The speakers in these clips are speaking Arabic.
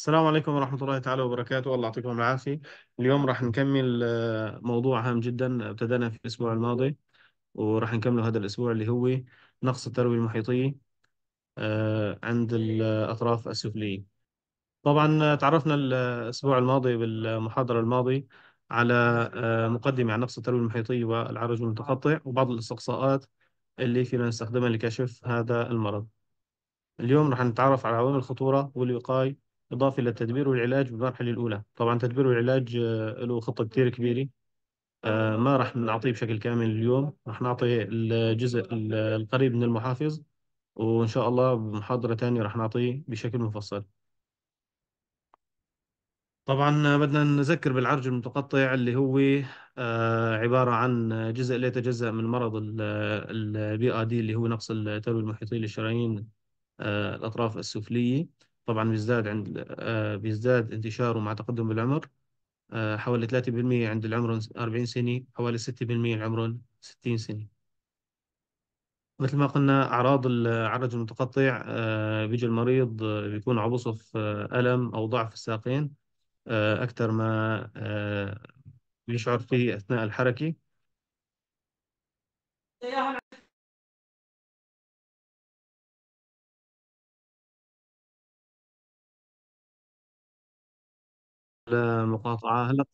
السلام عليكم ورحمة الله تعالى وبركاته الله يعطيكم العافية اليوم راح نكمل آه، موضوع هام جدا ابتدأنا في الأسبوع الماضي وراح نكمله هذا الأسبوع اللي هو نقص التروية المحيطية آه، عند الأطراف السفلية طبعا آه، تعرفنا الأسبوع الماضي بالمحاضرة الماضية على مقدمة عن نقص التروية المحيطية والعرج المتقطع وبعض الاستقصاءات اللي فينا نستخدمها لكشف هذا المرض اليوم راح نتعرف على عوامل الخطورة والوقاية إضافة إلى التدبير والعلاج بالمرحلة الأولى طبعا تدبير والعلاج آه، له خطة كثير كبيرة آه، ما راح نعطيه بشكل كامل اليوم راح نعطي الجزء القريب من المحافظ وإن شاء الله بمحاضرة تانية راح نعطيه بشكل مفصل طبعا آه، بدنا نذكر بالعرج المتقطع اللي هو عبارة عن جزء لا يتجزأ من مرض البي آر دي اللي هو نقص التروي المحيطي للشرايين الأطراف السفلية طبعا بيزداد عند آه، بيزداد انتشاره مع تقدم العمر آه، حوالي 3% عند العمر 40 سنة حوالي 6% العمر 60 سنة مثل ما قلنا أعراض العرج المتقطع آه، بيجي المريض بيكون عبصف ألم أو ضعف في الساقين أكثر ما بيشعر فيه أثناء الحركة المقاطعة هلا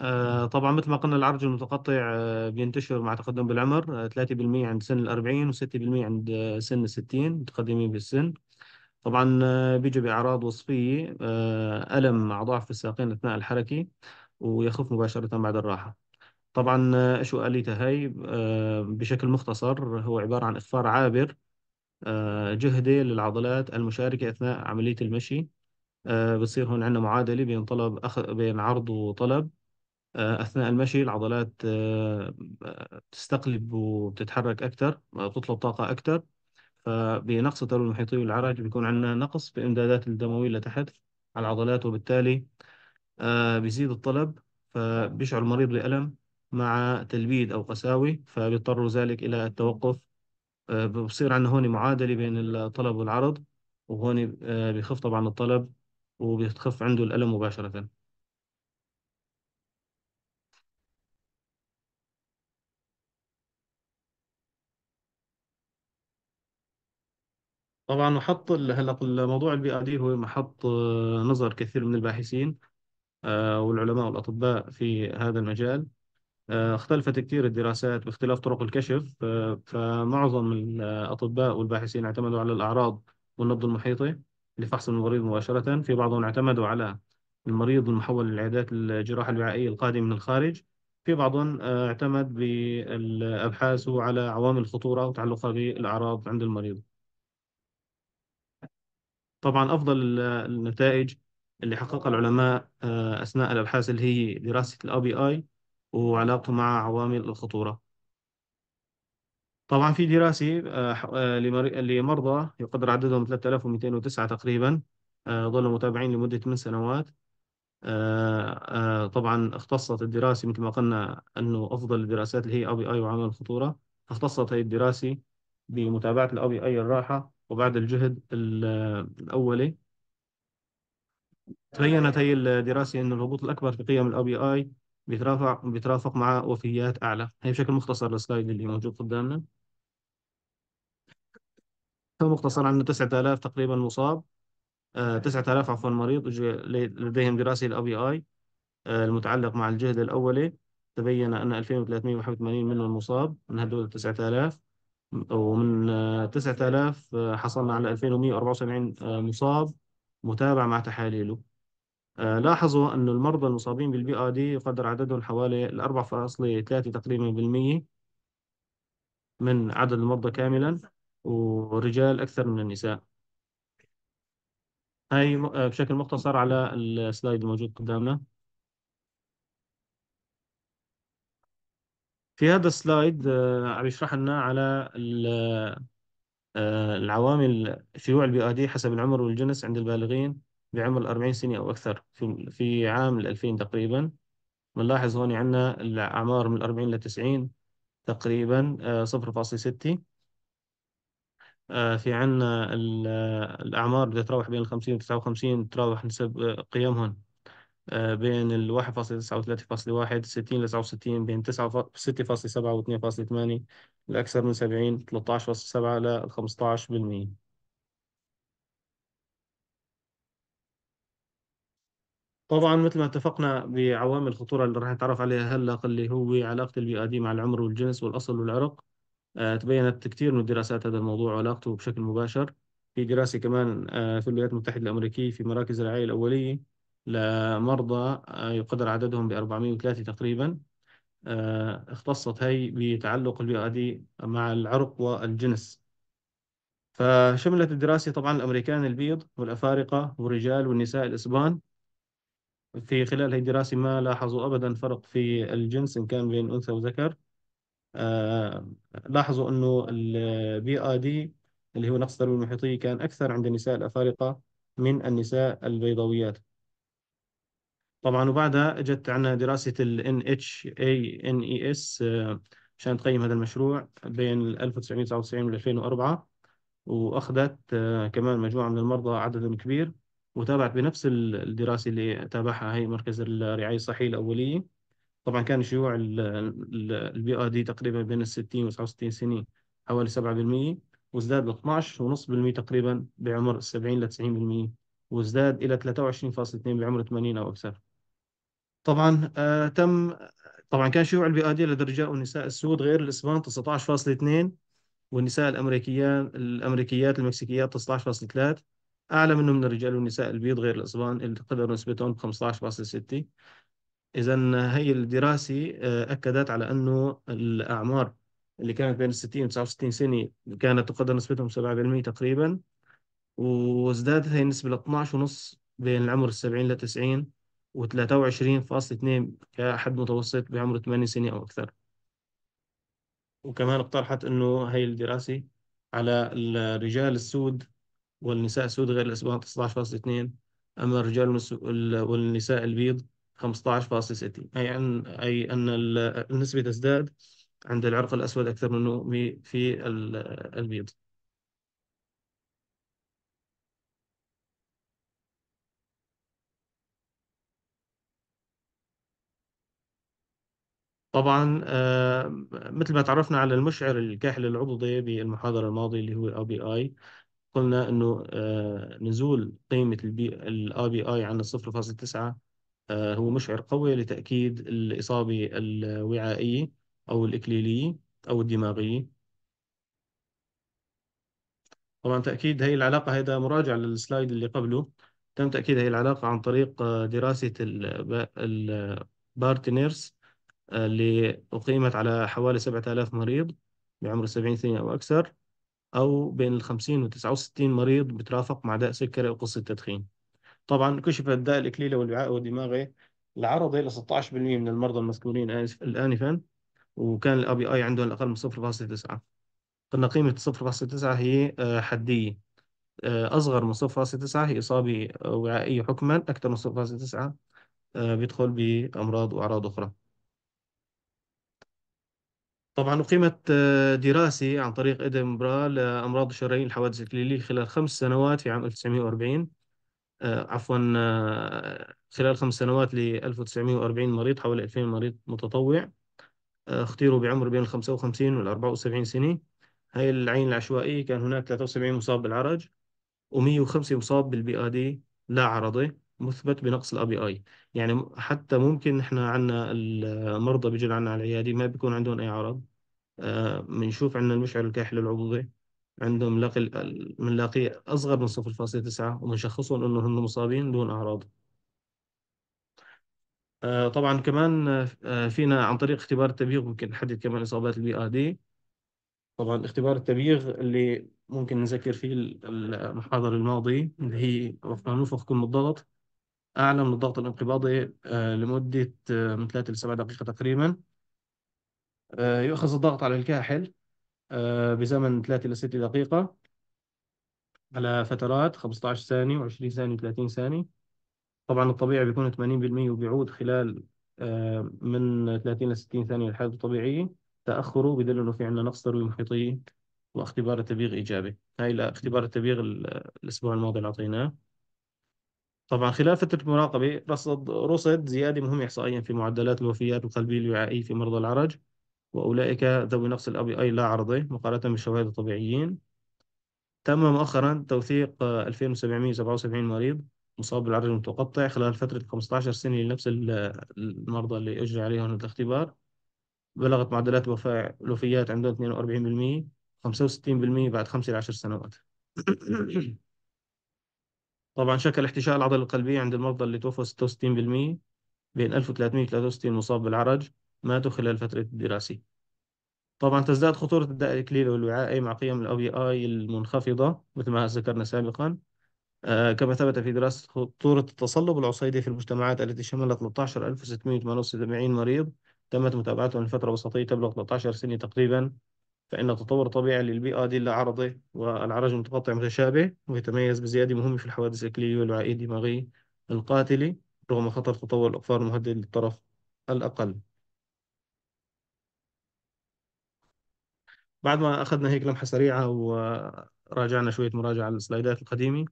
آه، طبعا مثل ما قلنا العرج المتقطع آه، بينتشر مع تقدم بالعمر 3% آه، عند سن الأربعين و6% عند سن سن الستين متقدمين بالسن طبعا بيجي بأعراض وصفية ألم مع ضعف في الساقين أثناء الحركة ويخف مباشرة بعد الراحة طبعا شو آليته هاي بشكل مختصر هو عبارة عن إخفاق عابر جهدي للعضلات المشاركة أثناء عملية المشي آه، بصير هون عندنا معادلة بين طلب أخ... بين عرض وطلب آه، أثناء المشي العضلات آه، تستقلب وبتتحرك أكثر بتطلب طاقة أكثر فبنقص التلوث المحيطي والعرج بيكون عندنا نقص بالإمدادات الدموية لتحت على العضلات وبالتالي بيزيد الطلب فبيشعر المريض بألم مع تلبيد أو قساوة فبيضطر ذلك إلى التوقف بصير عندنا هون معادلة بين الطلب والعرض وهون بخف طبعا الطلب وبيتخف عنده الألم مباشرة طبعا محط هلا الموضوع البي آر دي هو محط آه، نظر كثير من الباحثين آه، والعلماء والأطباء في هذا المجال آه، اختلفت كثير الدراسات باختلاف طرق الكشف فمعظم الأطباء والباحثين اعتمدوا على الأعراض والنبض المحيطي لفحص المريض مباشرة في بعضهم اعتمدوا على المريض المحول للعيادات الجراحة الوعائية القادمة من الخارج في بعضهم آه، اعتمد بأبحاثه على عوامل الخطورة وتعلقها بالأعراض عند المريض طبعا أفضل النتائج اللي حققها العلماء آه، أثناء الأبحاث اللي هي دراسة الـ ABI وعلاقته مع عوامل الخطورة طبعا في دراسة آه، آه، لمرضى يقدر عددهم 3209 تقريبا آه، ظلوا متابعين لمدة 8 سنوات طبعا اختصت الدراسة مثل ما قلنا أنه أفضل الدراسات اللي هي أبي أي وعمل الخطورة اختصت هي الدراسة بمتابعة الأبي أي الراحة وبعد الجهد الأولي تبينت هي الدراسة أن الهبوط الأكبر في قيم الأبي أي بيترافق بيترافق مع وفيات أعلى هي بشكل مختصر السلايد اللي موجود قدامنا مختصر عندنا 9000 تقريبا مصاب 9000 آه، عفوا مريض لديهم دراسة الأو بي آي آه، المتعلق مع الجهد الأولي تبين أن 2381 منهم مصاب من هدول 9000 ومن 9000 آه، حصلنا على 2174 مصاب متابع مع تحاليله لاحظوا أن المرضى المصابين بالبي آي دي يقدر عددهم حوالي 4.3 تقريبا بالمية من عدد المرضى كاملا ورجال أكثر من النساء هاي آه، بشكل مختصر على السلايد الموجود قدامنا في هذا السلايد آه، عم يشرح لنا على آه، العوامل شيوع اي دي حسب العمر والجنس عند البالغين بعمر 40 سنة أو أكثر في في عام 2000 تقريبا بنلاحظ هون عندنا الأعمار من 40 ل 90 تقريبا 0.6 آه، في عنا الأعمار بتتراوح بين الخمسين وتسعة وخمسين تتراوح نسب آه، قيمهم آه، بين الواحد فاصلة تسعة وثلاثة فاصلة واحد ستين لتسعة وستين بين تسعة ستة فاصلة سبعة واثنين فاصلة ثمانية الأكثر من سبعين ثلاثة عشر فاصلة سبعة عشر بالمية طبعا مثل ما اتفقنا بعوامل الخطورة اللي راح نتعرف عليها هلا اللي هو علاقة البيئة دي مع العمر والجنس والأصل والعرق آه، تبينت كثير من الدراسات هذا الموضوع وعلاقته بشكل مباشر في دراسة كمان آه، في الولايات المتحدة الأمريكية في مراكز الرعاية الأولية لمرضى آه، يقدر عددهم ب 403 تقريبا اختصت هي بتعلق البيئة دي مع العرق والجنس فشملت الدراسة طبعا الأمريكان البيض والأفارقة والرجال والنساء الإسبان في خلال هي الدراسة ما لاحظوا أبدا فرق في الجنس إن كان بين أنثى وذكر آه، لاحظوا أنه البي آي آه، دي اللي هو نقص التربية المحيطية كان أكثر عند النساء الأفارقة من النساء البيضاويات طبعا وبعدها اجت عندنا دراسة ال e اس آه، عشان تقيم هذا المشروع بين 1999 و 2004 وأخذت كمان مجموعة من المرضى عدد كبير وتابعت بنفس الدراسة اللي تابعها هي مركز الرعاية الصحية الأولية طبعا كان شيوع البي ار دي تقريبا بين ال 60 و 69 سنه حوالي 7% وازداد ل 12.5% تقريبا بعمر 70 ل 90% وازداد الى 23.2 بعمر 80 او اكثر. طبعا آه تم طبعا كان شيوع البي ار دي لدى الرجال والنساء السود غير الاسبان 19.2 والنساء الامريكيات الامريكيات المكسيكيات 19.3 اعلى منه من الرجال والنساء البيض غير الاسبان اللي تقدر نسبتهم 15.6 إذا هي الدراسة آه، أكدت على أنه الأعمار اللي كانت بين 60 و 69 سنة كانت تقدر نسبتهم 7% تقريبا وازدادت هي النسبة ل 12.5 بين العمر 70 ل 90 و 23.2 كحد متوسط بعمر 8 سنة أو أكثر وكمان اقترحت أنه هي الدراسة على الرجال السود والنساء السود غير الاسبان 19.2 أما الرجال والنساء البيض 15.6 أي أن أي أن النسبة تزداد عند العرق الأسود أكثر منه في البيض طبعا آه، مثل ما تعرفنا على المشعر الكاحل العضدي بالمحاضرة الماضية اللي هو الاي بي اي قلنا انه آه، نزول قيمة الاي بي اي عن 0.9 آه، هو مشعر قوي لتأكيد الإصابة الوعائية أو الإكليلية أو الدماغية طبعا تأكيد هي العلاقة هذا مراجع للسلايد اللي قبله تم تأكيد هي العلاقة عن طريق آه، دراسة البارتنيرز آه، اللي أقيمت على حوالي 7000 مريض بعمر 70 سنة أو أكثر أو بين ال 50 و 69 مريض بترافق مع داء سكري وقصة تدخين طبعا كشف الداء الإكليلي والوعاء الدماغي العرضي إلى 16% من المرضى المذكورين الانفا وكان الأي بي آي عندهم أقل من 0.9 قلنا قيمة 0.9 هي آه، حدية آه، أصغر من 0.9 هي إصابة وعائية حكما أكثر من 0.9 آه، بيدخل بأمراض وأعراض أخرى طبعا أقيمت دراسة عن طريق إدنبرا لأمراض الشرايين الحوادث الإكليلية خلال خمس سنوات في عام 1940 آه، عفوا آه، خلال خمس سنوات ل 1940 مريض حوالي 2000 مريض متطوع آه، اختيروا بعمر بين ال 55 وال 74 سنة هاي العين العشوائية كان هناك 73 مصاب بالعرج و105 مصاب بالبي دي لا عرضي مثبت بنقص الابي اي يعني حتى ممكن احنا عندنا المرضى بيجوا عندنا على العياده ما بيكون عندهم اي عرض بنشوف عندنا المشعر الكاحل العضوي عندهم لقي من لقي أصغر من 0.9 ومنشخصهم أنه هم مصابين دون أعراض آه، طبعا كمان آه، فينا عن طريق اختبار التبييغ ممكن نحدد كمان إصابات البي آر دي طبعا اختبار التبييغ اللي ممكن نذكر فيه المحاضر الماضي اللي هي ننفخ كم الضغط أعلى من الضغط الانقباضي آه، لمدة من ثلاثة لسبع دقيقة تقريبا يؤخذ الضغط على الكاحل آه، بزمن 3 إلى 6 دقيقة على فترات 15 ثانية و20 ثانية و30 ثانية طبعا الطبيعي بيكون 80% وبيعود خلال آه، من 30 ل 60 ثانية للحالة الطبيعية تأخره بدل إنه في عندنا نقص ترويج محيطية واختبار التبيغ إيجابي هاي اختبار التبيغ الأسبوع الماضي اللي أعطيناه طبعا خلال فترة المراقبة رصد رصد زيادة مهمة إحصائيا في معدلات الوفيات القلبية الوعائية في مرضى العرج وأولئك ذوي نقص الـ أي لا عرضي مقارنة بالشواهد الطبيعيين تم مؤخرا توثيق 2777 مريض مصاب بالعرج المتقطع خلال فترة 15 سنة لنفس المرضى اللي أجري عليهم الاختبار بلغت معدلات الوفاة الوفيات عندهم 42% 65% بعد 5 إلى 10 سنوات طبعا شكل احتشاء العضلة القلبية عند المرضى اللي توفوا 66% بين 1363 مصاب بالعرج ماتوا خلال فترة الدراسة طبعا تزداد خطورة الداء الإكليل والوعائي مع قيم الـ OBI المنخفضة مثل ما ذكرنا سابقا آه كما ثبت في دراسة خطورة التصلب العصيدي في المجتمعات التي شملت 13678 مريض تمت متابعتهم لفترة وسطية تبلغ 13 سنة تقريبا فإن التطور الطبيعي للبيئة أدلة عرضة والعرج المتقطع متشابه ويتميز بزيادة مهمة في الحوادث الإكلية والوعائية الدماغية القاتلة رغم خطر تطور الأقفار المهدد للطرف الأقل بعد ما اخذنا هيك لمحه سريعه وراجعنا شويه مراجعه على السلايدات القديمه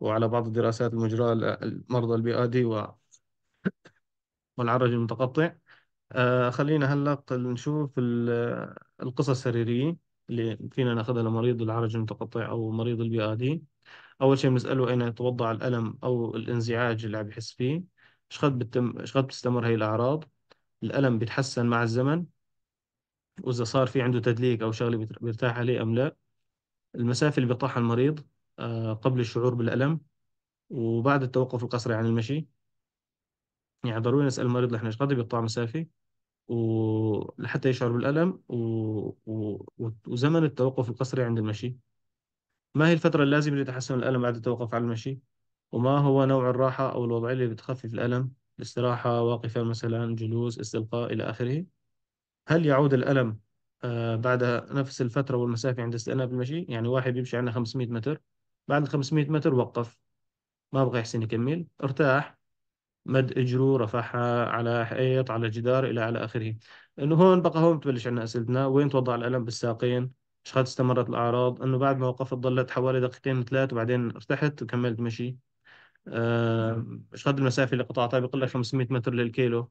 وعلى بعض الدراسات المجراه لمرضى البي اي و والعرج المتقطع آه، خلينا هلا نشوف القصص السريريه اللي فينا ناخذها لمريض العرج المتقطع او مريض البي دي اول شيء بنساله اين يتوضع الالم او الانزعاج اللي عم بحس فيه ايش قد بتم ايش قد بتستمر هي الاعراض الالم بيتحسن مع الزمن واذا صار في عنده تدليك او شغله بيرتاح عليه ام لا المسافه اللي بيقطعها المريض آه، قبل الشعور بالالم وبعد التوقف القسري عن المشي يعني ضروري نسال المريض نحن ايش قد بيقطع مسافه ولحتى يشعر بالالم و... و... وزمن التوقف القسري عند المشي ما هي الفتره اللازمه لتحسن الالم بعد التوقف عن المشي وما هو نوع الراحه او الوضعيه اللي بتخفف الالم الاستراحه واقفه مثلا جلوس استلقاء الى اخره هل يعود الألم آه، بعد نفس الفترة والمسافة عند استئناف المشي يعني واحد بيمشي عندنا 500 متر بعد 500 متر وقف ما بغى يحسن يكمل ارتاح مد اجره رفعها على حيط على جدار الى على اخره انه هون بقى هون بتبلش عندنا اسئلتنا وين توضع الالم بالساقين ايش قد استمرت الاعراض انه بعد ما وقفت ضلت حوالي دقيقتين ثلاث وبعدين ارتحت وكملت مشي آه، ايش قد المسافه اللي قطعتها بقول لك 500 متر للكيلو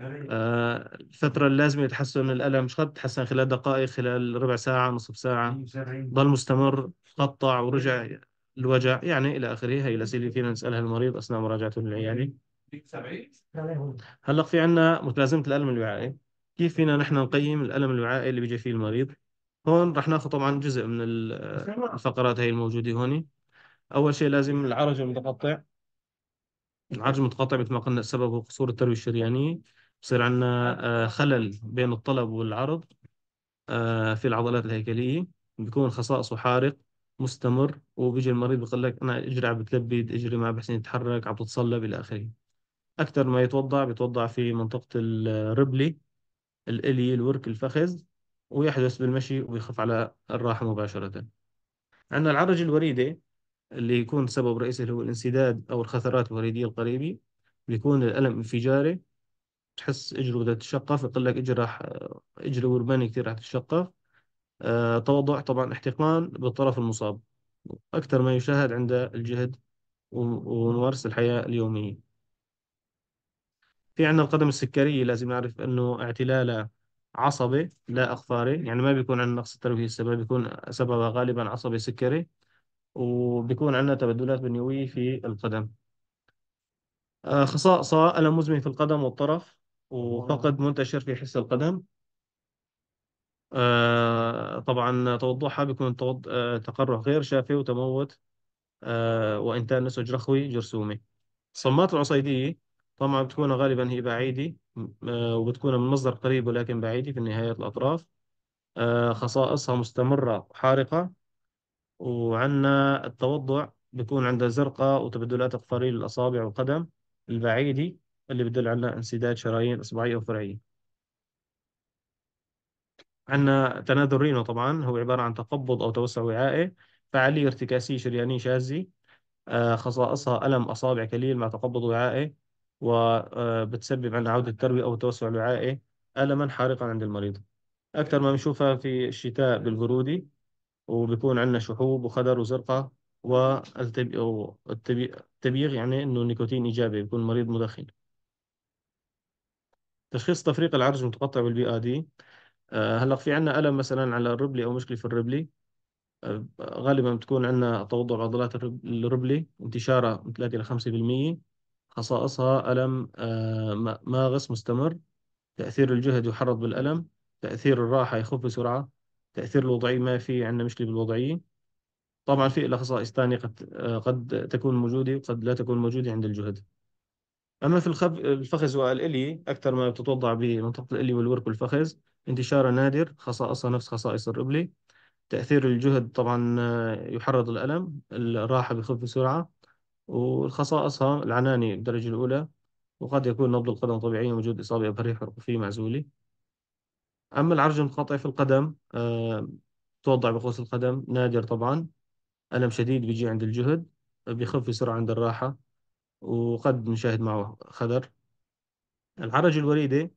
أيوة. الفترة اللازمة لتحسن الألم مش قد تحسن خلال دقائق خلال ربع ساعة نصف ساعة ضل أيوة، أيوة. مستمر قطع ورجع الوجع يعني إلى آخره هي الأسئلة اللي فينا نسألها المريض أثناء مراجعته للعيادة هلق في عنا متلازمة الألم الوعائي كيف فينا نحن نقيم الألم الوعائي اللي بيجي فيه المريض هون رح ناخذ طبعا جزء من الفقرات هي الموجودة هوني أول شيء لازم العرج المتقطع العرج المتقطع مثل ما قلنا السبب هو قصور التروية الشريانية بصير عندنا آه. آه، خلل بين الطلب والعرض آه، في العضلات الهيكلية بيكون خصائصه حارق مستمر وبيجي المريض بيقول لك أنا إجري عم بتلبد إجري ما بحسن يتحرك عم بتصلب إلى آخره أكثر ما يتوضع بيتوضع في منطقة الربلي الإلي الورك الفخذ ويحدث بالمشي ويخف على الراحة مباشرة عندنا العرج الوريدي اللي يكون سبب رئيسي هو الانسداد أو الخثرات الوريدية القريبة بيكون الألم انفجاري تحس اجره بدها تتشقف يقول لك اجري راح اجري ورباني كثير راح تتشقف أه توضع طبعا احتقان بالطرف المصاب اكثر ما يشاهد عند الجهد وممارسه الحياه اليوميه في عندنا القدم السكريه لازم نعرف انه اعتلالها عصبي لا اخفاري يعني ما بيكون عندنا نقص الترويج السبب بيكون سببها غالبا عصبي سكري وبيكون عندنا تبدلات بنيويه في القدم آه، خصائصها ألم مزمن في القدم والطرف وفقد منتشر في حس القدم آه، طبعا توضعها بيكون آه، تقرح غير شافي وتموت آه، وإنتان نسج رخوي جرثومي الصمات العصيدية طبعا بتكون غالبا هي بعيدة آه، وبتكون من مصدر قريب ولكن بعيدة في نهاية الأطراف خصائصها مستمرة حارقة وعندنا التوضع بيكون عندها زرقاء وتبدلات أقفالية للأصابع والقدم البعيدة اللي بدل على انسداد شرايين إصبعية وفرعية عندنا تنادر رينو طبعا هو عبارة عن تقبض أو توسع وعائي فعالية ارتكاسية شريانية شاذة آه، خصائصها ألم أصابع كليل مع تقبض وعائي وبتسبب آه، عندنا عودة التروية أو التوسع الوعائي ألما حارقا عند المريض أكثر ما بنشوفها في الشتاء بالبرودي وبيكون عندنا شحوب وخدر وزرقة والتبييغ يعني إنه نيكوتين إيجابي بيكون المريض مدخن تشخيص تفريق العرج متقطع بالبي دي آه، هلا في عندنا الم مثلا على الربلي او مشكله في الربلي آه، غالبا بتكون عندنا توضع عضلات الربلي انتشارها من 3 إلى 5% خصائصها ألم آه، ماغص مستمر تأثير الجهد يحرض بالألم تأثير الراحة يخف بسرعة تأثير الوضعية ما في عندنا مشكلة بالوضعية طبعا في لها خصائص ثانية قد قد تكون موجودة وقد لا تكون موجودة عند الجهد أما في الخف... الفخذ والإلي أكثر ما بتتوضع بمنطقة الإلي والورك والفخذ انتشارها نادر خصائصها نفس خصائص الربلي تأثير الجهد طبعا يحرض الألم الراحة بخف بسرعة وخصائصها العناني بالدرجة الأولى وقد يكون نبض القدم طبيعي وجود إصابة بريح في معزولة أما العرج القاطع في القدم آه، توضع بقوس القدم نادر طبعا ألم شديد بيجي عند الجهد بيخف بسرعة عند الراحة وقد نشاهد معه خدر العرج الوريدي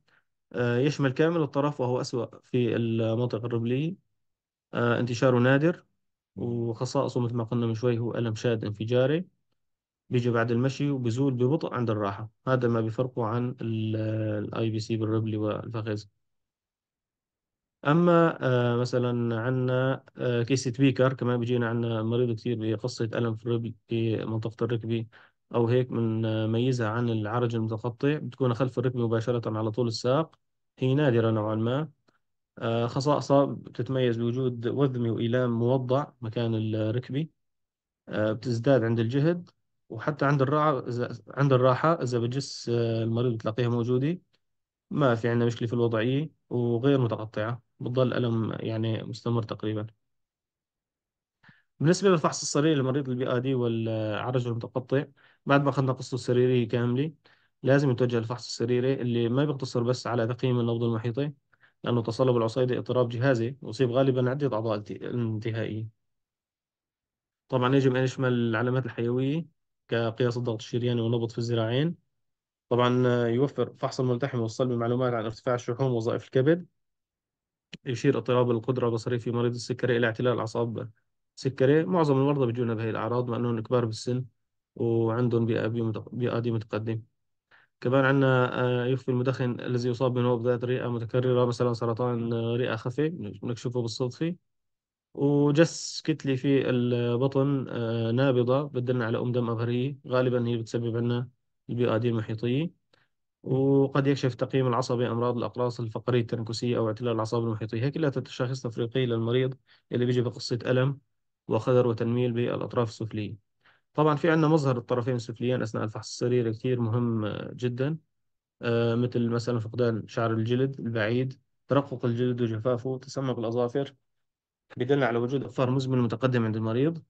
آه، يشمل كامل الطرف وهو أسوأ في المنطقة الربلية آه، انتشاره نادر وخصائصه مثل ما قلنا من شوي هو ألم شاد انفجاري بيجي بعد المشي وبزول ببطء عند الراحة هذا ما بيفرقه عن الاي بي سي بالربلي والفخذ أما آه، مثلا عندنا كيسة بيكر كمان بيجينا عندنا مريض كثير بقصة ألم في الربل في منطقة الركبة أو هيك بنميزها آه، عن العرج المتقطع بتكون خلف الركبة مباشرة على طول الساق هي نادرة نوعا ما آه، خصائصها بتتميز بوجود وذمي وإيلام موضع مكان الركبي آه، بتزداد عند الجهد وحتى عند الراحة عند الراحة إذا بتجس المريض بتلاقيها موجودة ما في عندنا مشكلة في الوضعية وغير متقطعة بتضل ألم يعني مستمر تقريبا بالنسبة للفحص السريري للمريض البي آي دي والعرج المتقطع بعد ما أخذنا قصته السريرية كاملة لازم نتوجه للفحص السريري اللي ما بيقتصر بس على تقييم النبض المحيطي لأنه تصلب العصيدي اضطراب جهازي ويصيب غالبا عدة أعضاء انتهائية طبعا يجب أن يشمل العلامات الحيوية كقياس الضغط الشرياني والنبض في الذراعين طبعا يوفر فحص الملتحم والصلب معلومات عن ارتفاع الشحوم ووظائف الكبد يشير اضطراب القدرة البصرية في مريض السكري إلى اعتلال أعصاب سكري معظم المرضى بيجونا بهي الأعراض مع أنهم كبار بالسن وعندهم بيئة بيئة دي متقدمة كمان عندنا آه، يخفي المدخن الذي يصاب ذات رئة متكررة مثلا سرطان آه، رئة خفي بنكشفه بالصدفة وجس كتلة في البطن آه، نابضة بدلنا على أم دم أبهرية غالبا هي بتسبب عنا البيئة دي المحيطية وقد يكشف تقييم العصبي أمراض الأقراص الفقرية التنكسية أو اعتلال الأعصاب المحيطية هي كلها تشخيص تفريقي للمريض اللي بيجي بقصة ألم وخدر وتنميل بالأطراف السفلية طبعا في عندنا مظهر الطرفين السفليين أثناء الفحص السريري كثير مهم آه، جدا آه، مثل مثلا فقدان شعر الجلد البعيد ترقق الجلد وجفافه تسمم الأظافر بيدل على وجود أظفار مزمن متقدم عند المريض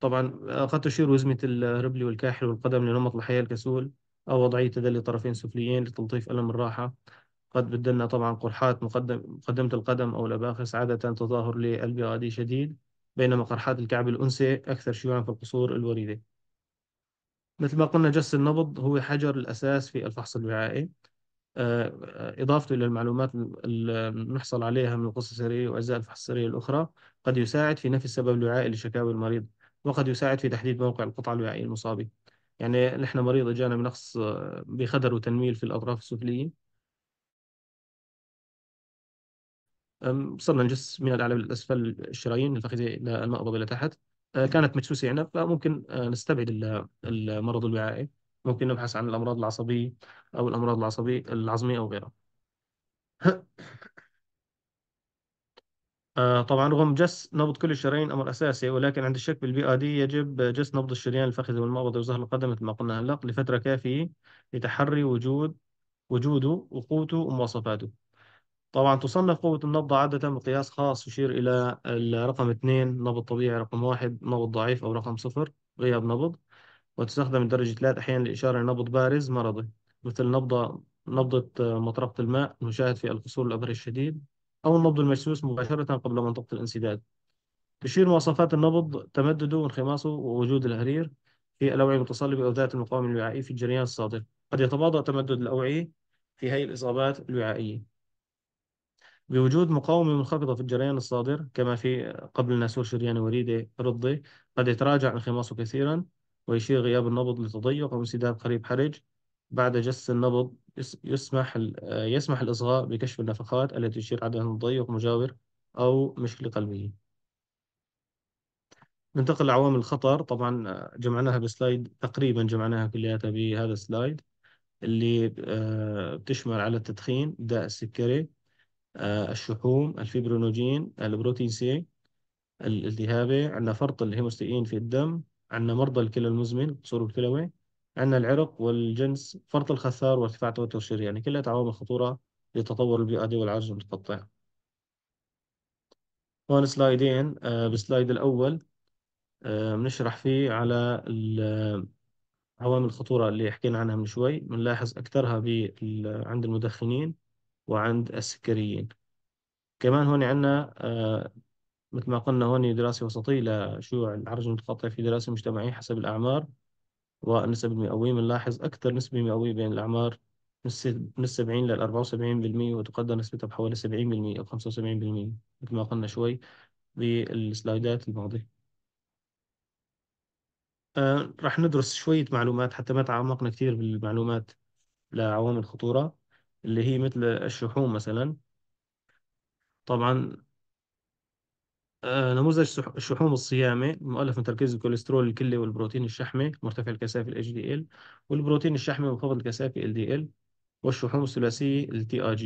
طبعا قد آه، تشير وزمة الربل والكاحل والقدم لنمط الحياة الكسول أو وضعية تدلي طرفين سفليين لتلطيف ألم الراحة قد بدلنا طبعا قرحات مقدم مقدمة القدم أو الأباخس عادة تظاهر للبي شديد بينما قرحات الكعب الأنثى أكثر شيوعا في القصور الوريدة مثل ما قلنا جس النبض هو حجر الأساس في الفحص الوعائي آه، آه، إضافته إلى المعلومات المحصل عليها من القصة السريرية وأجزاء الفحص السريري الأخرى قد يساعد في نفي السبب الوعائي لشكاوي المريض وقد يساعد في تحديد موقع القطعة الوعائية المصابة يعني نحن مريض اجانا بنقص آه، بخدر وتنميل في الأطراف السفلية صرنا نجس من الأعلى للأسفل الشرايين الفخذية إلى المقبض إلى تحت آه، كانت مكسوسه عنب فممكن آه، نستبعد المرض الوعائي ممكن نبحث عن الامراض العصبيه او الامراض العصبيه العظميه او غيرها آه، طبعا رغم جس نبض كل الشرايين امر اساسي ولكن عند الشك بالبي ار دي يجب جس نبض الشريان الفخذي والمقبض وزهر القدم مثل ما قلنا هلق لفتره كافيه لتحري وجود وجوده وقوته ومواصفاته طبعا تصنف قوة النبض عادة بقياس خاص يشير إلى رقم اثنين نبض طبيعي رقم واحد نبض ضعيف أو رقم صفر غياب نبض وتستخدم درجة ثلاث أحيانا لإشارة لنبض بارز مرضي مثل نبضة نبضة آه، مطرقة الماء المشاهد في الفصول الأبر الشديد أو النبض المجسوس مباشرة قبل منطقة الانسداد تشير مواصفات النبض تمدده وانخماصه ووجود الهرير في الأوعية المتصلبة أو ذات المقاومة الوعائية في الجريان الصادر قد يتباطأ تمدد الأوعية في هي الإصابات الوعائية بوجود مقاومة منخفضة في الجريان الصادر كما في قبل ناسور شريان وريدة رضي قد يتراجع انخماصه كثيرا ويشير غياب النبض لتضيق أو انسداد قريب حرج بعد جس النبض يسمح يسمح الإصغاء بكشف النفخات التي تشير عادة تضيق مجاور أو مشكلة قلبية. ننتقل لعوامل الخطر طبعا جمعناها بسلايد تقريبا جمعناها كلياتها بهذا السلايد اللي آه، بتشمل على التدخين داء السكري آه، الشحوم الفيبرونوجين البروتين سي الالتهابي عندنا فرط الهيموستئين في الدم عندنا مرضى الكلى المزمن قصور الكلوي عندنا العرق والجنس فرط الخثار وارتفاع توتر الشير يعني كلها عوامل خطورة لتطور البي دي والعجز المتقطع هون سلايدين آه، بالسلايد الأول آه، بنشرح فيه على عوامل الخطورة اللي حكينا عنها من شوي بنلاحظ أكثرها عند المدخنين وعند السكريين كمان هون عندنا آه، مثل ما قلنا هون دراسة وسطية لشيوع العرج المتقطع في دراسة مجتمعية حسب الأعمار والنسب المئوية بنلاحظ أكثر نسبة مئوية بين الأعمار من السبعين للأربعة وسبعين بالمية وتقدر نسبتها بحوالي سبعين بالمية أو خمسة وسبعين بالمية مثل ما قلنا شوي بالسلايدات الماضية آه رح ندرس شوية معلومات حتى ما تعمقنا كثير بالمعلومات لعوامل الخطورة اللي هي مثل الشحوم مثلا طبعا آه، نموذج الشحوم الصيامي مؤلف من تركيز الكوليسترول الكلي والبروتين الشحمي مرتفع الكثافه ال HDL والبروتين الشحمي منخفض الكثافه LDL والشحوم الثلاثيه ال TRG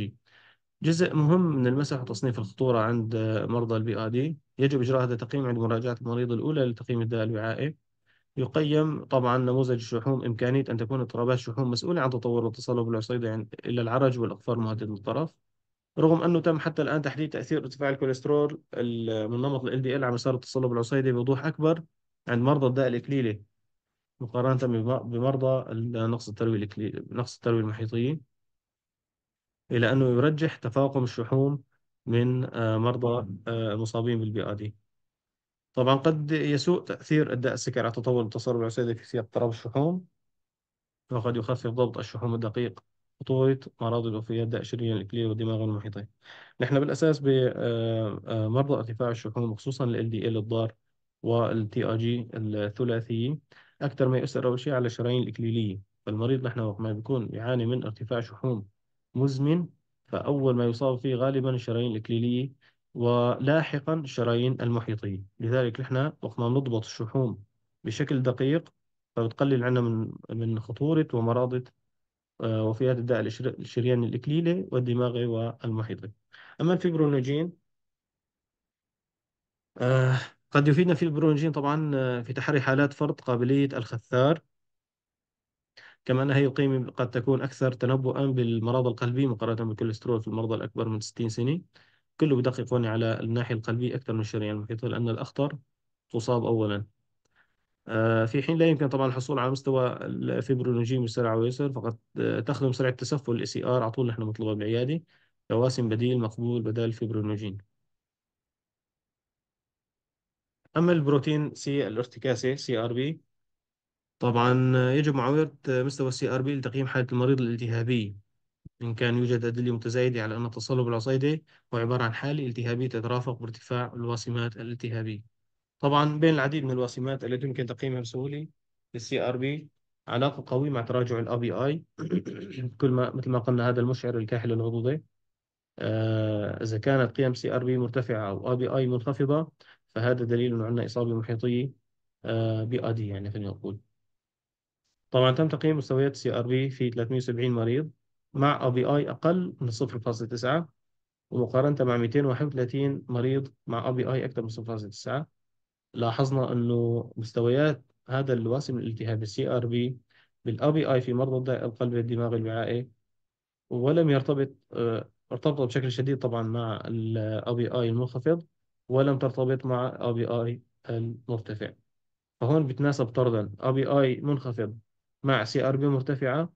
جزء مهم من المسح وتصنيف الخطورة عند مرضى البي آي دي يجب إجراء هذا التقييم عند مراجعة المريض الأولى لتقييم الداء الوعائي يقيم طبعا نموذج الشحوم إمكانية أن تكون اضطرابات الشحوم مسؤولة عن تطور التصلب العصيدي يعني إلى العرج والأقفار المهدد للطرف رغم أنه تم حتى الآن تحديد تأثير ارتفاع الكوليسترول من نمط ال LDL على مسار التصلب العصيدي بوضوح أكبر عند مرضى الداء الإكليلي مقارنة بمرضى النقص التروي الإكليلي نقص التروي المحيطي إلى أنه يرجح تفاقم الشحوم من آه، مرضى المصابين آه، بالبي آي دي طبعا قد يسوء تأثير الداء السكري على تطور التصلب العسيدي في سياق اضطراب الشحوم وقد يخفف ضبط الشحوم الدقيق خطورة أمراض الوفيات داء شريان الإكلية والدماغ والمحيطين نحن بالأساس بمرضى آه، آه، ارتفاع الشحوم وخصوصا ال LDL الضار وال TRG الثلاثية أكثر ما يؤثر أول شيء على الشرايين الإكليلية فالمريض نحن وقت ما بيكون يعاني من ارتفاع شحوم مزمن فأول ما يصاب فيه غالبا الشرايين الإكليلية ولاحقا الشرايين المحيطية لذلك نحن وقتنا نضبط الشحوم بشكل دقيق فبتقلل عنا من من خطورة ومرض آه، وفيات الداء الشريان الإكليلي والدماغي والمحيطي أما الفيبرونوجين آه، قد يفيدنا في البرونجين طبعا آه، في تحري حالات فرط قابلية الخثار كما أن هي القيمة قد تكون أكثر تنبؤا بالمرض القلبي مقارنة بالكوليسترول في المرضى الأكبر من 60 سنة كله بدقق هون على الناحية القلبية أكثر من الشريان المحيطة لأن الأخطر تصاب أولا آه، في حين لا يمكن طبعا الحصول على مستوى الفبرولوجي بسرعة ويسر فقد تخدم سرعة التسفل الـ ار على طول نحن مطلوبة بالعيادة رواسم بديل مقبول بدل الفيبرولوجين أما البروتين سي الارتكاسة سي ار بي طبعا يجب معاونة مستوى السي ار بي لتقييم حالة المريض الالتهابي إن كان يوجد أدلة متزايدة على أن التصلب العصيدة هو عبارة عن حالة التهابية تترافق بارتفاع الوسيمات الالتهابية طبعا بين العديد من الوسيمات التي يمكن تقييمها بسهولة للسي ار بي علاقة قوية مع تراجع الـ بي اي كل ما مثل ما قلنا هذا المشعر الكاحل الغضوضي آه إذا كانت قيم سي ار بي مرتفعة أو اي بي اي منخفضة فهذا دليل أنه عندنا إصابة محيطية آه بي ادي يعني خلينا نقول طبعا تم تقييم مستويات سي ار بي في 370 مريض مع او بي اي اقل من 0.9 ومقارنه مع 231 مريض مع او بي اي اكثر من 0.9 لاحظنا انه مستويات هذا الواسم الالتهابي السي ار بي بالاو بي اي في مرضى الداء القلب الدماغ الوعائي ولم يرتبط آه، ارتبط بشكل شديد طبعا مع الاو بي اي المنخفض ولم ترتبط مع او بي اي المرتفع فهون بتناسب طردا او بي اي منخفض مع سي ار بي مرتفعه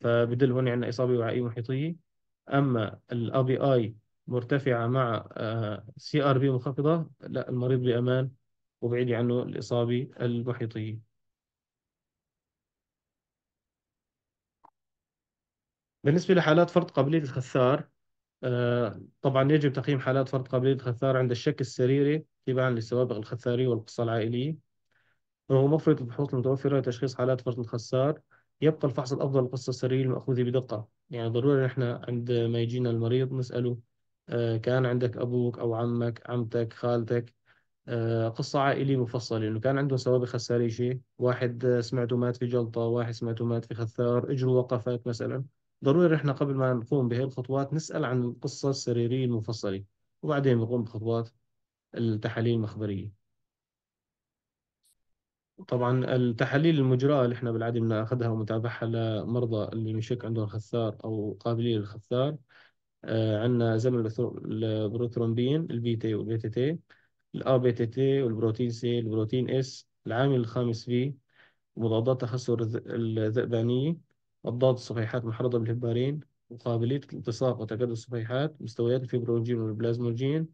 فبدل هون عندنا إصابة وعائية محيطية أما ال بي آي مرتفعة مع سي آر بي منخفضة لا المريض بأمان وبعيد عنه الإصابة المحيطية بالنسبة لحالات فرط قابلية الخثار آه، طبعا يجب تقييم حالات فرط قابلية الخثار عند الشك السريري تبعا للسوابق الخثارية والقصة العائلية رغم مفرط البحوث المتوفرة لتشخيص حالات فرط الخثار يبقى الفحص الأفضل للقصة السرية المأخوذة بدقة يعني ضروري إحنا عند ما يجينا المريض نسأله آه، كان عندك أبوك أو عمك عمتك خالتك آه، قصة عائلية مفصلة إنه كان عنده سوابق خسارية واحد سمعته مات في جلطة واحد سمعته مات في خثار إجره وقفت مثلا ضروري إحنا قبل ما نقوم بهي الخطوات نسأل عن القصة السريرية المفصلة وبعدين نقوم بخطوات التحاليل المخبرية طبعا التحاليل المجراة اللي احنا بالعادة بناخذها ومتابعها لمرضى اللي نشك عندهم خثار أو قابلين للخثار آه عندنا زمن البروثرومبين تي والبيتا تي الار بيتا تي والبروتين سي البروتين اس العامل الخامس في مضادات تخثر الذئبانية مضاد الصفيحات محرضة بالهبارين وقابلية الالتصاق وتكدس الصفيحات مستويات الفيبروجين والبلازموجين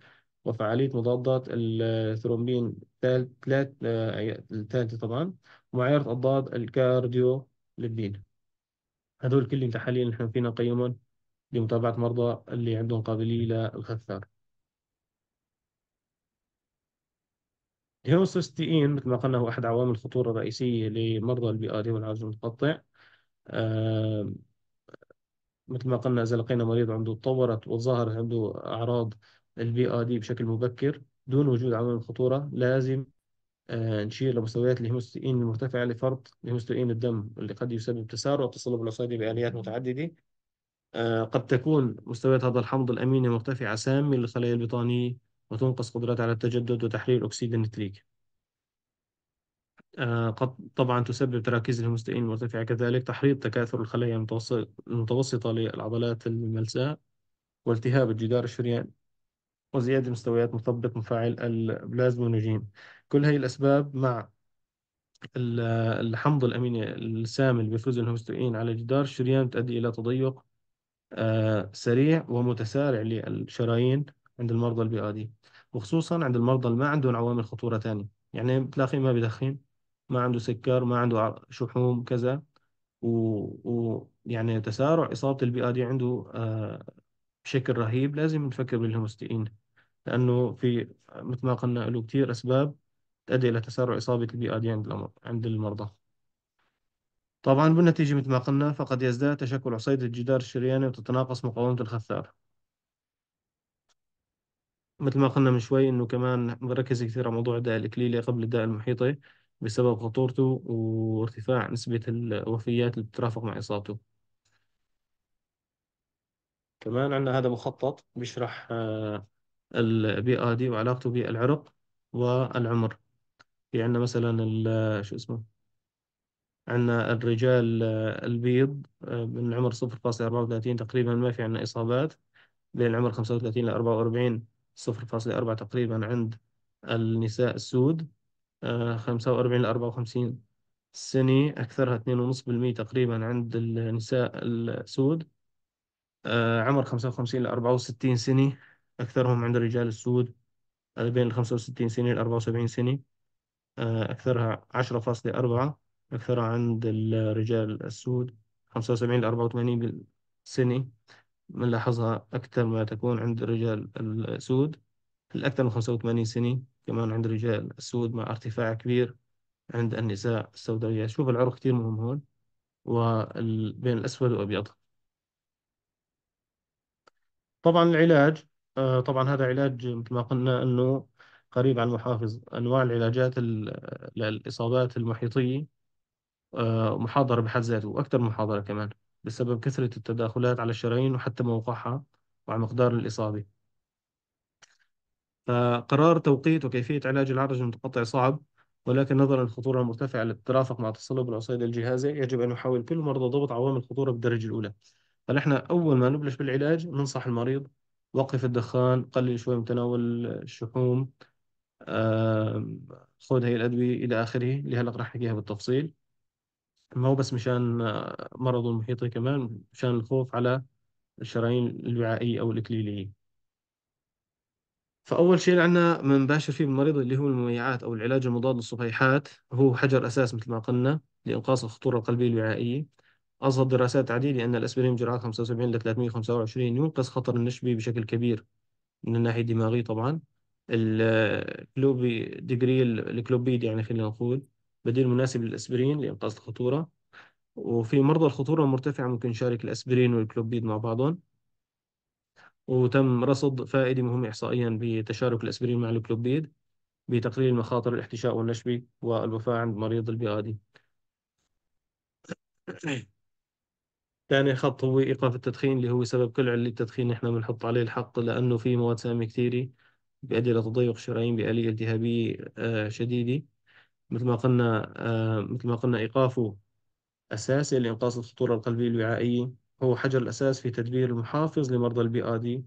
وفعالية مضادات الثرومبين الثالثة آه، طبعا ومعايير أضداد الكارديو لبين هذول كلهم تحاليل نحن فينا نقيمهم لمتابعة مرضى اللي عندهم قابلية للخثار الهيموسيستيين مثل ما قلنا هو أحد عوامل الخطورة الرئيسية لمرضى البي آر والعجز المتقطع آه مثل ما قلنا إذا لقينا مريض عنده تطورت وظهر عنده أعراض البي ار دي بشكل مبكر دون وجود عوامل خطورة لازم آه، نشير لمستويات الهيموستئين المرتفعة لفرط هيموستئين الدم اللي قد يسبب تسارع التصلب العصائدي بآليات متعددة آه، قد تكون مستويات هذا الحمض الأميني مرتفعة سامة للخلايا البطانية وتنقص قدرتها على التجدد وتحرير أكسيد النتريك آه، قد طبعا تسبب تراكيز الهيموستئين المرتفعة كذلك تحريض تكاثر الخلايا المتوسطة للعضلات الملساء والتهاب الجدار الشريان وزيادة مستويات مثبط مفاعل البلازمونوجين كل هاي الأسباب مع الحمض الأميني السام اللي بيفرزه الهوستوئين على جدار الشريان تؤدي إلى تضيق آه، سريع ومتسارع للشرايين عند المرضى البي دي وخصوصا عند المرضى اللي ما عندهم عوامل خطورة تانية يعني بتلاقيه ما بدخن ما عنده سكر ما عنده شحوم كذا ويعني و... يعني تسارع إصابة البي دي عنده آه، بشكل رهيب لازم نفكر بالهمستيين لأنه في مثل ما قلنا له كثير أسباب تؤدي إلى تسارع إصابة البي آي عند الأمر عند المرضى طبعا بالنتيجة مثل ما قلنا فقد يزداد تشكل عصيدة الجدار الشرياني وتتناقص مقاومة الخثار مثل ما قلنا من شوي انه كمان بنركز كثير على موضوع الداء الاكليلي قبل الداء المحيطي بسبب خطورته وارتفاع نسبة الوفيات اللي بتترافق مع اصابته كمان عندنا هذا مخطط بيشرح آه، البيئة دي وعلاقته بالعرق والعمر في عندنا مثلا آه، شو اسمه عندنا الرجال آه، البيض من عمر 0.34 تقريبا ما في عندنا إصابات بين العمر 35 ل 44 0.4 تقريبا عند النساء السود 45 ل 54 سنة أكثرها 2.5% تقريبا عند النساء السود آه، عمر 55 ل 64 سنة أكثرهم عند الرجال السود بين ال 65 سنة ل 74 سنة آه، أكثرها 10.4 أكثرها عند الرجال السود 75 ل 84 سنة بنلاحظها أكثر ما تكون عند الرجال السود الأكثر من 85 سنة كمان عند الرجال السود مع ارتفاع كبير عند النساء السوداويات شوف العرق كثير مهم هون وبين الأسود والأبيض طبعا العلاج آه، طبعا هذا علاج مثل ما قلنا انه قريب على المحافظ انواع العلاجات ال- للاصابات المحيطيه آه، محاضره بحد ذاته واكثر محاضره كمان بسبب كثره التداخلات على الشرايين وحتى موقعها وعلى مقدار الاصابه فقرار توقيت وكيفية علاج العرج المتقطع صعب ولكن نظرا للخطورة المرتفعة التي تترافق مع تصلب العصيدة الجهازي يجب أن يحاول كل مرضى ضبط عوامل الخطورة بالدرجة الأولى فنحن أول ما نبلش بالعلاج ننصح المريض وقف الدخان قلل شوي من تناول الشحوم خذ هي الأدوية إلى آخره اللي هلأ راح نحكيها بالتفصيل ما هو بس مشان مرضه المحيطي كمان مشان الخوف على الشرايين الوعائية أو الإكليلية فأول شيء عندنا من باشر فيه بالمريض اللي هو المميعات أو العلاج المضاد للصفيحات هو حجر أساس مثل ما قلنا لإنقاص الخطورة القلبية الوعائية أظهرت دراسات عديدة أن الأسبرين بجرعات 75 ل 325 ينقص خطر النشبي بشكل كبير من الناحية الدماغية طبعا الكلوبي ديجري الكلوبيد يعني خلينا نقول بديل مناسب للأسبرين لإنقاذ الخطورة وفي مرضى الخطورة المرتفعة ممكن يشارك الأسبرين والكلوبيد مع بعضهم وتم رصد فائدة مهمة إحصائيا بتشارك الأسبرين مع الكلوبيد بتقليل مخاطر الاحتشاء والنشبي والوفاة عند مريض البي آدي ثاني خط هو ايقاف التدخين اللي هو سبب كل علة التدخين نحن بنحط عليه الحق لانه في مواد سامه كثيره بيؤدي الى الشرايين بآلية التهابية آه، شديدة مثل ما قلنا آه، مثل ما قلنا إيقافه أساسي لإنقاص الخطورة القلبية الوعائية هو حجر الأساس في تدبير المحافظ لمرضى البي دي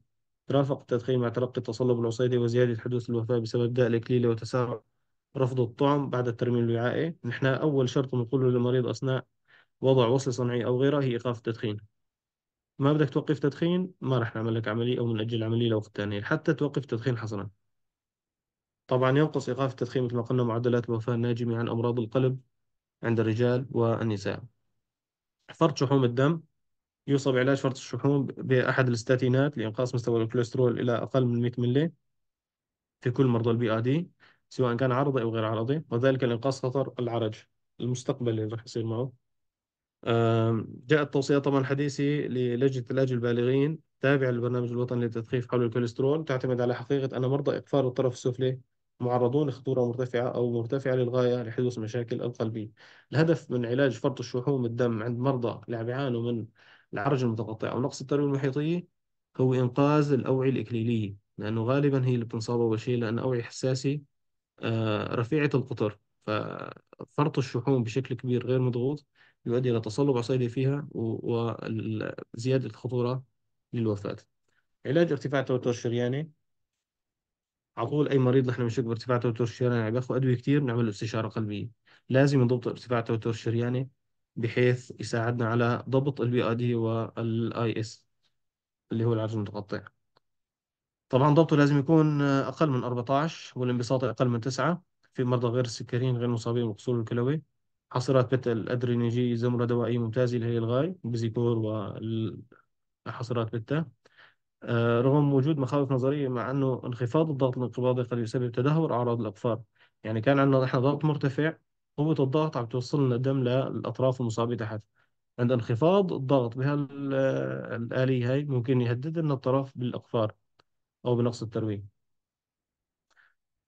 ترافق التدخين مع تلقي التصلب العصيدي وزيادة حدوث الوفاة بسبب داء الإكليلة وتسارع رفض الطعم بعد الترميم الوعائي نحن أول شرط بنقوله للمريض أثناء وضع وصلة صنعي أو غيرها هي إيقاف التدخين ما بدك توقف تدخين ما رح نعمل لك عملية أو نأجل العملية لوقت ثاني حتى توقف التدخين حصرا طبعا ينقص إيقاف التدخين مثل ما قلنا معدلات الوفاة الناجمة عن أمراض القلب عند الرجال والنساء فرط شحوم الدم يوصى بعلاج فرط الشحوم بأحد الاستاتينات لإنقاص مستوى الكوليسترول إلى أقل من 100 ملي في كل مرضى البي آر دي سواء كان عرضي أو غير عرضي وذلك لإنقاص خطر العرج المستقبلي اللي راح يصير معه جاءت توصية طبعا حديثي للجنة العلاج البالغين تابعة للبرنامج الوطني للتدخين حول الكوليسترول تعتمد على حقيقة أن مرضى إقفال الطرف السفلي معرضون لخطورة مرتفعة أو مرتفعة للغاية لحدوث مشاكل القلبية الهدف من علاج فرط الشحوم الدم عند مرضى اللي بيعانوا من العرج المتقطع أو نقص التربية المحيطية هو إنقاذ الأوعية الإكليلية لأنه غالبا هي اللي بتنصاب أول شيء لأن أوعية حساسة آه، رفيعة القطر ففرط الشحوم بشكل كبير غير مضغوط يؤدي إلى تصلب عصيدي فيها وزيادة خطورة للوفاة علاج ارتفاع توتر شرياني على طول اي مريض نحن بنشك بارتفاع توتر شرياني يعني بياخذ ادويه كثير بنعمل له استشاره قلبيه لازم نضبط ارتفاع التوتر الشرياني بحيث يساعدنا على ضبط البي اي دي والاي اس اللي هو العجز المتقطع طبعا ضبطه لازم يكون اقل من 14 والانبساط اقل من 9 في مرضى غير السكريين غير مصابين بالقصور الكلوي حصرات بتا الأدرينجية زمرة دوائية ممتازة اللي هي الغاي بزيكور وحصرات بتا آه، رغم وجود مخاوف نظرية مع أنه انخفاض الضغط الانقباضي قد يسبب تدهور أعراض الأقفار يعني كان عندنا نحن ضغط مرتفع قوة الضغط عم توصل لنا الدم للأطراف المصابة تحت عند انخفاض الضغط بهالآلية آه، هاي ممكن يهدد لنا الطرف بالأقفار أو بنقص الترويج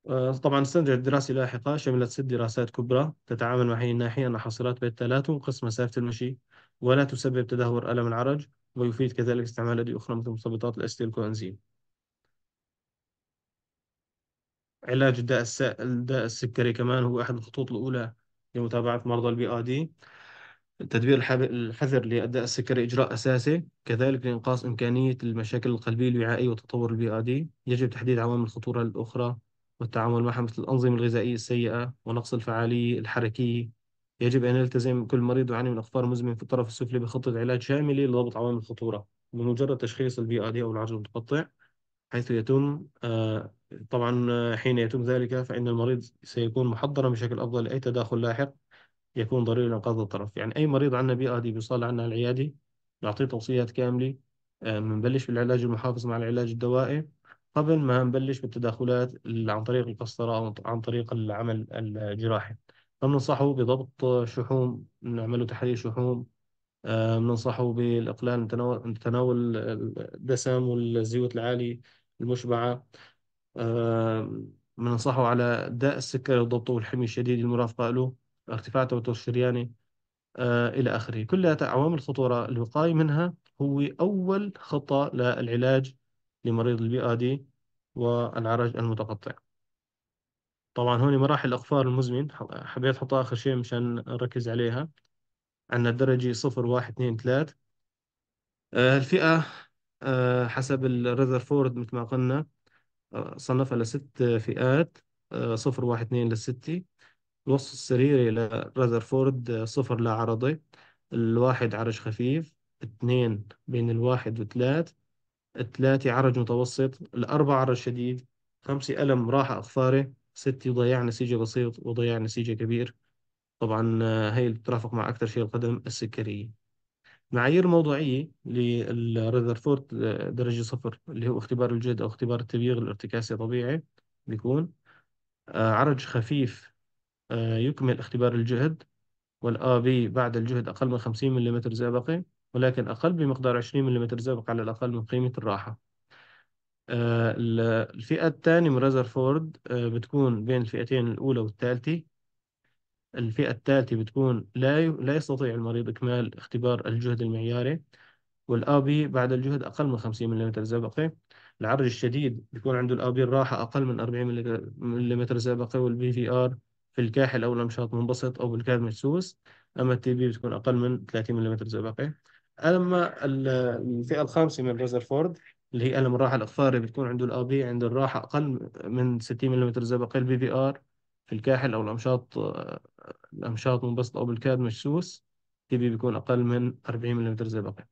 آه، طبعا السنة دراسه لاحقه شملت ست دراسات كبرى تتعامل مع الناحيه ان حصيلات بيتا لا تنقص مسافة المشي ولا تسبب تدهور ألم العرج ويفيد كذلك استعمال أدوية أخرى مثل مثبطات الاستيل كوإنزيم علاج الداء الداء السكري كمان هو أحد الخطوط الأولى لمتابعة مرضى البي آي دي تدبير الحذر للداء السكري إجراء أساسي كذلك لإنقاص إمكانية المشاكل القلبية الوعائية وتطور البي آي دي يجب تحديد عوامل الخطورة الأخرى والتعامل معها مثل الأنظمة الغذائية السيئة ونقص الفعالية الحركية يجب أن يلتزم كل مريض يعاني من أخطار مزمنة في الطرف السفلي بخطة علاج شاملة لضبط عوامل الخطورة بمجرد تشخيص البي آر دي أو العجز المتقطع حيث يتم آه، طبعا آه، حين يتم ذلك فإن المريض سيكون محضرا بشكل أفضل لأي تداخل لاحق يكون ضروري لإنقاذ الطرف يعني أي مريض عندنا بي آر دي بيوصل عندنا العيادة نعطيه توصيات كاملة آه، بنبلش بالعلاج المحافظ مع العلاج الدوائي قبل ما نبلش بالتدخلات عن طريق القسطرة أو عن طريق العمل الجراحي فبننصحه بضبط شحوم نعمله تحليل شحوم آه، بننصحه بالإقلال من تناول الدسم والزيوت العالية المشبعة آه، بننصحه على داء السكر وضبطه والحمية الشديد المرافقة له ارتفاع التوتر الشرياني آه، إلى آخره كلها عوامل خطورة الوقاية منها هو أول خطة للعلاج لمريض البي آر دي والعرج المتقطع طبعا هوني مراحل الإقفال المزمن حبيت أحطها آخر شيء مشان نركز عليها عندنا الدرجة صفر واحد اثنين ثلاث آه، الفئة آه، حسب الريذرفورد مثل ما قلنا آه، صنفها لست فئات 0 آه، صفر واحد اثنين للستة الوصف السريري لريذرفورد آه، صفر لا عرضي الواحد عرج خفيف اثنين بين الواحد وثلاث ثلاثة عرج متوسط الأربعة عرج شديد خمسة ألم راحة أخفارة ستة ضياع نسيجة بسيط وضياع نسيجة كبير طبعا آه، هي اللي بترافق مع أكثر شيء القدم السكرية معايير موضوعية للرذرفورد آه، درجة صفر اللي هو اختبار الجهد أو اختبار التبييغ الارتكاسي طبيعي بيكون آه، عرج خفيف يكمل اختبار الجهد والآ بي بعد الجهد أقل من 50 ملم زئبقي ولكن أقل بمقدار 20 ملم زئبق على الأقل من قيمة الراحة آه، الفئة الثانية من رذرفورد آه، بتكون بين الفئتين الأولى والثالثة الفئة الثالثة بتكون لا لا يستطيع المريض إكمال اختبار الجهد المعياري والآبي بعد الجهد أقل من 50 ملم زبقة العرج الشديد بيكون عنده الآبي الراحة أقل من 40 ملم زبقة والبي في آر في الكاحل أو الأمشاط منبسط أو بالكاد مجسوس أما التي بي بتكون أقل من 30 ملم زبقة أما الفئة الخامسة من الريزرفورد اللي هي ألم الراحة الإخفاري بتكون عنده الأو بي عند الراحة أقل من 60 ملم زي باقي البي في آر في الكاحل أو الأمشاط الأمشاط منبسطة أو بالكاد مجسوس تي بي بيكون أقل من 40 ملم زي بقى.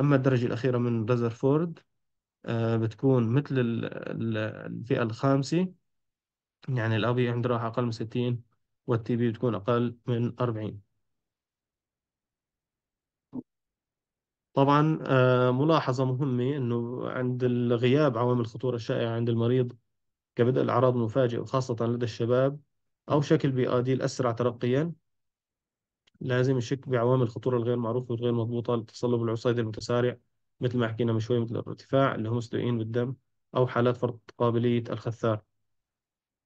أما الدرجة الأخيرة من رزرفورد آه، بتكون مثل الفئة الخامسة يعني الأو بي عند راحة أقل من 60 والتي بي بتكون أقل من 40 طبعا آه، ملاحظة مهمة أنه عند الغياب عوامل الخطورة الشائعة عند المريض كبدء الأعراض المفاجئة وخاصة لدى الشباب أو شكل بي دي الأسرع ترقيا لازم نشك بعوامل الخطورة الغير معروفة والغير مضبوطة لتصلب العصيدي المتسارع مثل ما حكينا من شوي مثل الارتفاع اللي هم سدوئين بالدم أو حالات فرط قابلية الخثار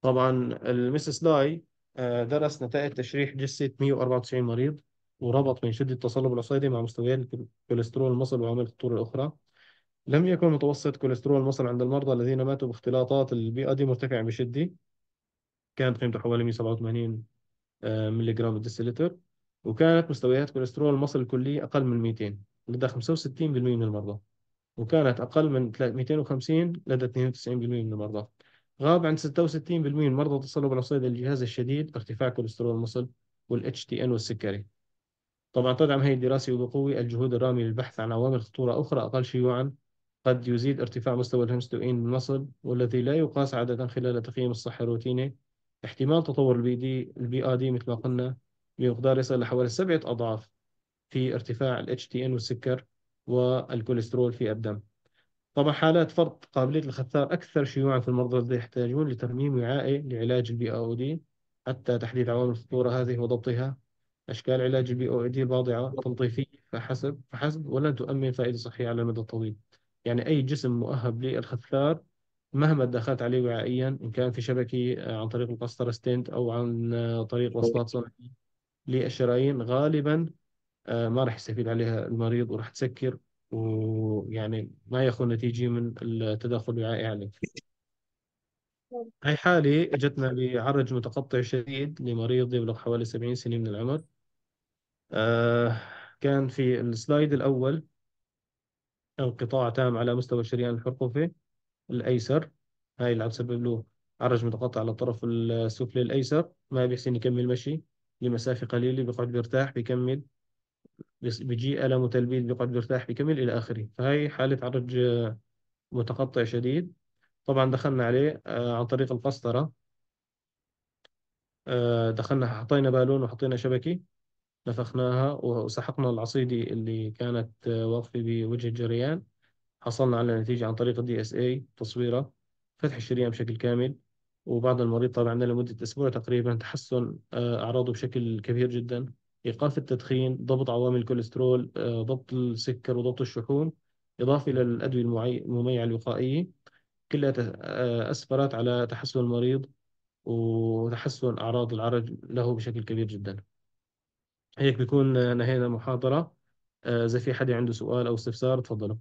طبعا المسس داي آه، درس نتائج تشريح جثة 194 مريض وربط بين شدة التصلب العصيدي مع مستويات كوليسترول المصل وعوامل الخطورة الأخرى لم يكن متوسط كوليسترول المصل عند المرضى الذين ماتوا باختلاطات البيئة دي مرتفع بشدة كانت قيمته حوالي 187 آه، مللي جرام بالديسيلتر وكانت مستويات كوليسترول المصل الكلية أقل من 200 لدى 65% من المرضى وكانت أقل من 250 لدى 92% من المرضى غاب عند 66% من مرضى تصلب العصيدة الجهاز الشديد ارتفاع كوليسترول المصل والاتش تي ان والسكري طبعا تدعم هذه الدراسة وبقوة الجهود الرامية للبحث عن عوامل خطورة أخرى أقل شيوعا قد يزيد ارتفاع مستوى الهيمستوئين بالنصب والذي لا يقاس عادة خلال تقييم الصحة الروتيني احتمال تطور البي دي البي آه دي مثل ما قلنا بمقدار يصل لحوالي سبعة أضعاف في ارتفاع ال HTN والسكر والكوليسترول في الدم طبعا حالات فرط قابلية الخثار أكثر شيوعا في المرضى الذين يحتاجون لترميم وعائي لعلاج البي آو دي حتى تحديد عوامل الخطورة هذه وضبطها أشكال علاج البي أو إي دي الباضعة تنظيفية فحسب فحسب ولن تؤمن فائدة صحية على المدى الطويل يعني أي جسم مؤهب للخثار مهما دخلت عليه وعائيا إن كان في شبكي آه، عن طريق القسطرة ستنت أو عن آه، طريق وصلات صناعية للشرايين غالبا آه، ما راح يستفيد عليها المريض وراح تسكر ويعني ما ياخذ نتيجة من التدخل الوعائي عليه هاي حالة اجتنا بعرج متقطع شديد لمريض يبلغ حوالي 70 سنة من العمر آه كان في السلايد الأول انقطاع تام على مستوى الشريان الحرقوفي الأيسر هاي اللي عم تسبب له عرج متقطع على الطرف السفلي الأيسر ما بيحسن يكمل مشي لمسافة قليلة بيقعد بيرتاح بيكمل بيجي ألم وتلبيد بيقعد بيرتاح بيكمل إلى آخره فهي حالة عرج متقطع شديد طبعا دخلنا عليه آه، عن طريق القسطرة آه، دخلنا حطينا بالون وحطينا شبكة نفخناها وسحقنا العصيدة اللي كانت آه، واقفة بوجه الجريان حصلنا على نتيجة عن طريق الدي اس اي تصويره فتح الشريان بشكل كامل وبعد المريض طبعا لمدة أسبوع تقريبا تحسن آه، أعراضه بشكل كبير جدا إيقاف التدخين ضبط عوامل الكوليسترول آه، ضبط السكر وضبط الشحوم إضافة إلى الأدوية المميعة الوقائية كلها أسفرت على تحسن المريض وتحسن أعراض العرج له بشكل كبير جدا هيك بيكون نهينا المحاضرة آه، إذا في حدا عنده سؤال أو استفسار تفضلوا